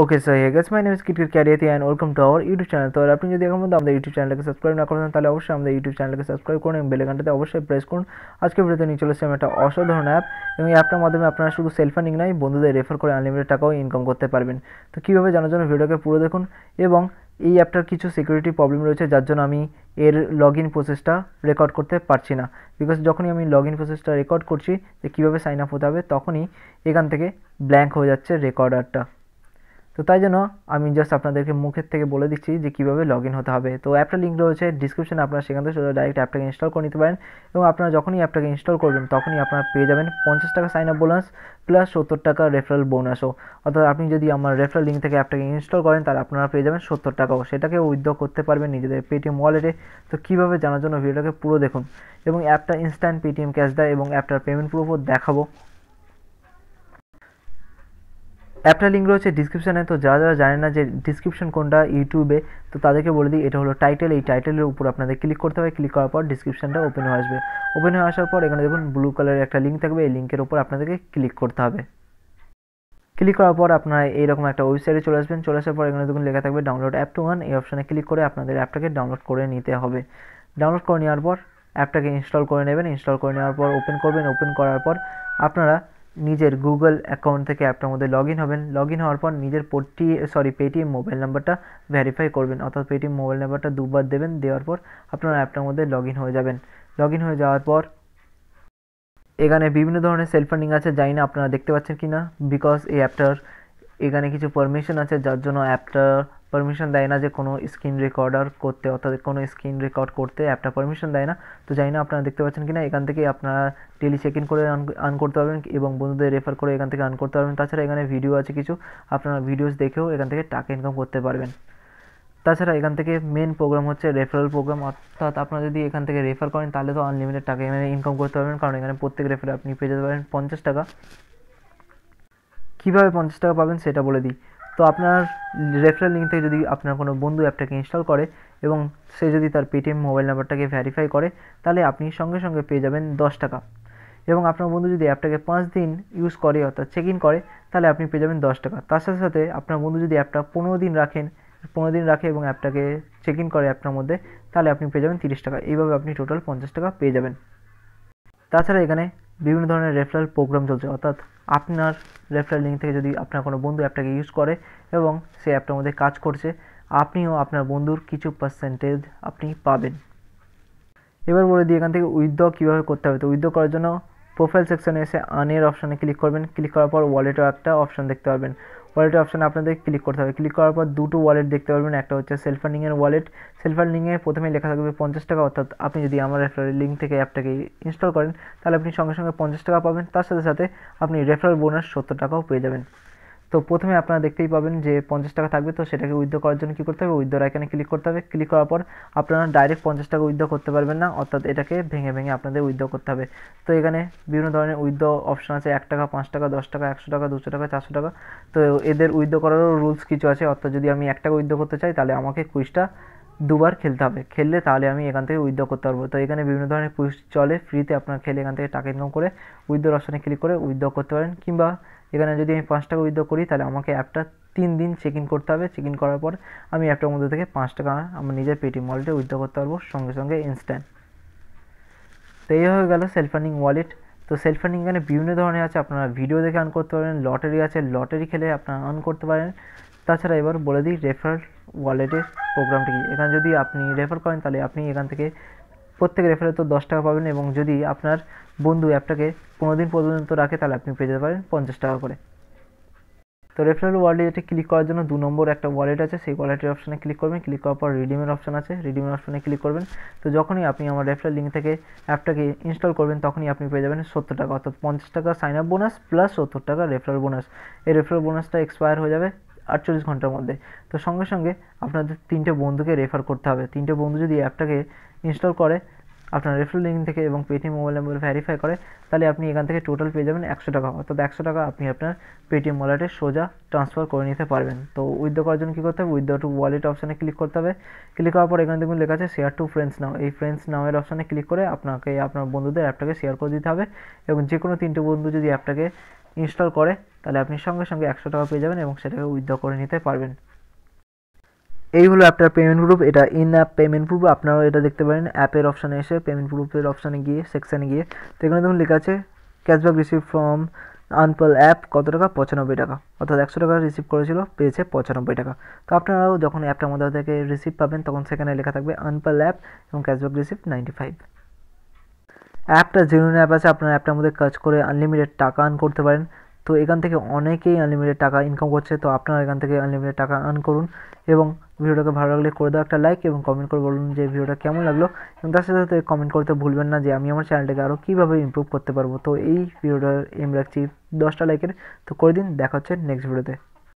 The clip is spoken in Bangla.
ওকে স্যার হয়ে গেছে মাই নেম ইস ক্রিকেট ক্যারিয়াতি and welcome to our YouTube channel তো আপনি যদি এখন আমাদের ইউটিউব চ্যানেলকে সাবস্ক্রাইব না করেন তাহলে অবশ্যই আমাদের ইউটিউব চ্যানেলকে সাবস্ক্রাইব করুন এবং বেলেকানটাতে অবশ্যই প্রেস করুন আজকে ভিডিওতে নিয়ে চলে এসেছি একটা অসাধারণ অ্যাপ এবং এই অ্যাপটার মাধ্যমে আপনারা শুধু সেলফ নয় বন্ধুদের রেফার করে আনলিমিটেড টাকাও ইনকাম করতে পারবেন তো কীভাবে জানার জন্য ভিডিওকে পুরো দেখুন এবং এই অ্যাপটার কিছু সিকিউরিটি প্রবলেম রয়েছে যার জন্য আমি এর লগ ইন প্রসেসটা রেকর্ড করতে পারছি না বিকজ যখনই আমি লগ ইন প্রসেসটা রেকর্ড করছি যে কীভাবে সাইন আপ হতে হবে তখনই এখান থেকে ব্ল্যাঙ্ক হয়ে যাচ্ছে রেকর্ডারটা তো তাই জন্য আমি জাস্ট আপনাদেরকে মুখের থেকে বলে দিচ্ছি যে কীভাবে লগ হতে হবে তো অ্যাপটা লিঙ্ক রয়েছে ডিসক্রিপশানে আপনারা সেখান থেকে সোজা ডাইরেক্ট অ্যাপটাকে ইনস্টল করে নিতে পারেন এবং আপনারা যখনই অ্যাপটাকে ইনস্টল করবেন তখনই আপনারা পেয়ে যাবেন পঞ্চাশ টাকা সাইন আপ বোনাস প্লাস সত্তর টাকা রেফারেল বোনাসও অর্থাৎ আপনি যদি আমার রেফারেল লিঙ্ক থেকে অ্যাপটাকে ইনস্টল করেন তাহলে আপনারা পেয়ে যাবেন সত্তর টাকাও সেটাকে উইথড্র করতে পারবেন নিজেদের পেটিএম ওয়ালেটে তো কীভাবে জানার জন্য ভিডিওটাকে পুরো দেখুন এবং অ্যাপটা ইনস্ট্যান্ট পেটিএম ক্যাশ দেয় এবং অ্যাপটার পেমেন্ট প্রুফও দেখাবো অ্যাপটা লিঙ্ক রয়েছে ডিসক্রিপশানে তো যারা যারা জানে না যে ডিসক্রিপশন কোনটা ইউটিউবে তো তাদেরকে বলে দিই এটা হলো টাইটেল এই টাইটেলের উপর আপনাদের ক্লিক করতে হবে ক্লিক করার পর ডিসক্রিপশানটা ওপেন হয়ে আসবে ওপেন হয়ে আসার পর এখানে দেখুন ব্লু কালারের একটা লিঙ্ক থাকবে এই লিঙ্কের উপর আপনাদেরকে ক্লিক করতে হবে ক্লিক করার পর আপনারা এইরকম একটা ওয়েবসাইটে চলে আসবেন চলে আসার পর এখানে দেখুন লেখা থাকবে ডাউনলোড অ্যাপ টু ওয়ান এই অপশানে ক্লিক করে আপনাদের অ্যাপটাকে ডাউনলোড করে নিতে হবে ডাউনলোড করে নেওয়ার পর অ্যাপটাকে ইনস্টল করে নেবেন ইনস্টল করে নেওয়ার পর ওপেন করবেন ওপেন করার পর আপনারা নিজের গুগল অ্যাকাউন্ট থেকে অ্যাপটার মধ্যে লগ ইন হবেন লগ ইন হওয়ার পর নিজের পোটি সরি পেটিএম মোবাইল নাম্বারটা ভ্যারিফাই করবেন অর্থাৎ পেটিএম মোবাইল নাম্বারটা দুবার দেবেন দেওয়ার পর আপনার অ্যাপটার মধ্যে লগ ইন হয়ে যাবেন লগ ইন হয়ে যাওয়ার পর এখানে বিভিন্ন ধরনের সেলফ ফান্ডিং আছে যাই না আপনারা দেখতে পাচ্ছেন কি না বিকজ এই অ্যাপটার এখানে কিছু পারমিশন আছে যার জন্য অ্যাপটার পারমিশন দেয় না যে কোনো স্ক্রিন রেকর্ডার করতে অর্থাৎ কোনো স্ক্রিন রেকর্ড করতে অ্যাপটা পারমিশন দেয় না তো জানি না আপনারা দেখতে পাচ্ছেন কি না এখান থেকে আপনারা ডেলি চেক ইন করে আর্ন করতে পারবেন এবং বন্ধুদের রেফার করে এখান থেকে আর্ন করতে পারবেন তাছাড়া এখানে ভিডিও আছে কিছু আপনারা ভিডিওস দেখেও এখান থেকে টাকা ইনকাম করতে পারবেন তাছাড়া এখান থেকে মেন প্রোগ্রাম হচ্ছে রেফারেল প্রোগ্রাম অর্থাৎ আপনারা যদি এখান থেকে রেফার করেন তাহলে তো আনলিমিটেড টাকা এখানে ইনকাম করতে পারবেন কারণ এখানে প্রত্যেক রেফারে আপনি পেয়ে যেতে পারেন পঞ্চাশ টাকা কীভাবে পঞ্চাশ টাকা পাবেন সেটা বলে দিই তো আপনার রেফারেল লিঙ্ক থেকে যদি আপনার কোনো বন্ধু অ্যাপটাকে ইনস্টল করে এবং সে যদি তার পেটিএম মোবাইল নাম্বারটাকে ভ্যারিফাই করে তাহলে আপনি সঙ্গে সঙ্গে পেয়ে যাবেন দশ টাকা এবং আপনার বন্ধু যদি অ্যাপটাকে পাঁচ দিন ইউজ করে অর্থাৎ চেক ইন করে তাহলে আপনি পেয়ে যাবেন দশ টাকা তার সাথে সাথে আপনার বন্ধু যদি অ্যাপটা পনেরো দিন রাখেন পনেরো দিন রাখে এবং অ্যাপটাকে চেক ইন করে অ্যাপটার মধ্যে তাহলে আপনি পেয়ে যাবেন তিরিশ টাকা এইভাবে আপনি টোটাল পঞ্চাশ টাকা পেয়ে যাবেন তাছাড়া এখানে বিভিন্ন ধরনের রেফারেল প্রোগ্রাম চলছে অর্থাৎ আপনার রেফারেল লিঙ্ক থেকে যদি আপনার কোনো বন্ধু অ্যাপটাকে ইউজ করে এবং সেই অ্যাপটার মধ্যে কাজ করছে আপনিও আপনার বন্ধুর কিছু পার্সেন্টেজ আপনি পাবেন এবার বলে দিই এখান থেকে উইথড্র কীভাবে করতে হবে তো উইথড্র করার জন্য প্রোফাইল সেকশনে এসে আনের অপশানে ক্লিক করবেন ক্লিক করার পর ওয়ালেটও একটা অপশান দেখতে পাবেন ওয়ালেটের অপশানে আপনাদের ক্লিক করতে হবে ক্লিক করার পর দুটো ওয়ালেট দেখতে পারবেন একটা হচ্ছে সেলফ ফান্ডিংয়ের ওয়ালেট সেলফ ফান্ডিংয়ে প্রথমে লেখা থাকবে পঞ্চাশ টাকা অর্থাৎ আপনি যদি আমার রেফারেল লিঙ্ক থেকে অ্যাপটাকে ইনস্টল করেন তাহলে আপনি সঙ্গে সঙ্গে পঞ্চাশ টাকা পাবেন তার সাথে সাথে আপনি রেফারেল বোনাস সত্তর টাকাও পেয়ে যাবেন তো প্রথমে আপনারা দেখতেই পাবেন যে পঞ্চাশ টাকা থাকবে তো সেটাকে উইথড্র করার জন্য কী করতে হবে উইথড্র এখানে ক্লিক করতে হবে ক্লিক করার পর আপনারা ডাইরেক্ট পঞ্চাশ টাকা উইথড্র করতে পারবেন না অর্থাৎ এটাকে ভেঙে ভেঙে আপনাদের উইথড্র করতে হবে তো এখানে বিভিন্ন ধরনের উইথড্র অপশান আছে এক টাকা পাঁচ টাকা দশ টাকা একশো টাকা দুশো টাকা চারশো টাকা তো এদের উইথড্র করারও রুলস কিছু আছে অর্থাৎ যদি আমি এক টাকা উইথড্র করতে চাই তাহলে আমাকে কুইজটা দুবার খেলতে হবে খেললে তাহলে আমি এখান থেকে উইথড্র করতে পারবো তো এখানে বিভিন্ন ধরনের কুইজ চলে ফ্রিতে আপনারা খেলে এখান থেকে টাকা ইনকাম করে উইথড্র অপশানে ক্লিক করে উইথড্র করতে পারেন কিংবা এখানে যদি আমি পাঁচ টাকা উইথড্র করি তাহলে আমাকে অ্যাপটা তিন দিন চেক ইন করতে হবে চেক ইন করার পর আমি অ্যাপটার মধ্যে থেকে পাঁচ টাকা আমার নিজের পেটিএম ওয়ালেটে উইথড্র করতে পারবো সঙ্গে সঙ্গে ইনস্ট্যান্ট তো এই হয়ে গেল সেলফ আর্নিং ওয়ালেট তো সেলফ আর্নিং এখানে বিভিন্ন ধরনের আছে আপনারা ভিডিও দেখে আর্ন করতে পারেন লটারি আছে লটারি খেলে আপনারা আর্ন করতে পারেন তাছাড়া এবার বলে দিই রেফার ওয়ালেটের প্রোগ্রামটি এখানে যদি আপনি রেফার করেন তাহলে আপনি এখান থেকে প্রত্যেক রেফারে তো দশ টাকা পাবেন এবং যদি আপনার বন্ধু অ্যাপটাকে পনেরো দিন পর্যন্ত রাখে তাহলে আপনি পেয়ে যেতে পারেন পঞ্চাশ টাকা করে তো রেফারেল ওয়ালেটে ক্লিক করার জন্য দু নম্বর একটা ওয়ালেট আছে সেই ওয়ালেটের অপশানে ক্লিক করবেন ক্লিক করার পর রিডিমের অপশান আছে রিডিমের অপশানে ক্লিক করবেন তো যখনই আপনি আমার রেফারেল লিঙ্ক থেকে অ্যাপটাকে ইনস্টল করবেন তখনই আপনি পেয়ে যাবেন সত্তর টাকা অর্থাৎ পঞ্চাশ টাকা সাইন আপ বোনাস প্লাস সত্তর টাকা রেফারেল বোনাস এই রেফারেল বোনাসটা এক্সপায়ার হয়ে যাবে আটচল্লিশ ঘন্টার মধ্যে তো সঙ্গে সঙ্গে আপনাদের তিনটে বন্ধুকে রেফার করতে হবে তিনটে বন্ধু যদি অ্যাপটাকে ইনস্টল করে আপনার রেফারেল লিঙ্ক থেকে এবং পেটিএম মোবাইল নাম্বার ভ্যারিফাই করে তাহলে আপনি এখান থেকে টোটাল পেয়ে যাবেন একশো টাকা অর্থাৎ একশো টাকা আপনি আপনার পেটিএম ওয়ালেটে সোজা ট্রান্সফার করে নিতে পারবেন তো উইথড্র করার জন্য কী করতে হবে উইদ্রো টু ওয়ালেট অপশানে ক্লিক করতে হবে ক্লিক করার পর এখানে দেখুন লেখা আছে শেয়ার টু ফ্রেন্ডস নাও এই ফ্রেন্ডস নাওয়ের অপশানে ক্লিক করে আপনাকে আপনার বন্ধুদের অ্যাপটাকে শেয়ার করে দিতে হবে এবং যে কোনো তিনটে বন্ধু যদি অ্যাপটাকে ইনস্টল করে তাহলে আপনি সঙ্গে সঙ্গে একশো টাকা পেয়ে যাবেন এবং সেটাকে উইথড্র করে নিতে পারবেন এই হলো আপনার পেমেন্ট প্রুফ এটা ইন অ্যাপ পেমেন্ট প্রুফ আপনারাও এটা দেখতে পারেন অ্যাপের অপশানে এসে পেমেন্ট প্রুফের অপশানে গিয়ে সেকশানে গিয়ে তো এখানে দেখুন লেখা আছে ক্যাশব্যাক রিসিভ ফ্রম আনপল অ্যাপ কত টাকা পঁচানব্বই টাকা অর্থাৎ একশো টাকা রিসিভ করেছিল পেয়েছে পঁচানব্বই টাকা তো আপনারাও যখন অ্যাপটার মধ্যে থেকে রিসিভ পাবেন তখন সেখানে লেখা থাকবে আনপল অ্যাপ এবং ক্যাশব্যাক রিসিভ নাইনটি ফাইভ অ্যাপটা জেনুইন অ্যাপ আছে আপনার অ্যাপটার মধ্যে কাজ করে আনলিমিটেড টাকা আন করতে পারেন তো এখান থেকে অনেকেই আনলিমিটেড টাকা ইনকাম করছে তো আপনারা এখান থেকে আনলিমিটেড টাকা আর্ন করুন এবং ভিডিওটাকে ভালো লাগলে করে দাও একটা লাইক এবং কমেন্ট করে বলুন যে ভিডিওটা কেমন লাগলো এবং তার সাথে সাথে কমেন্ট করতে ভুলবেন না যে আমি আমার চ্যানেলটাকে আরও কীভাবে ইম্প্রুভ করতে পারবো তো এই ভিডিওটা এম রাখছি দশটা লাইকের তো করে দিন দেখা হচ্ছে নেক্সট ভিডিওতে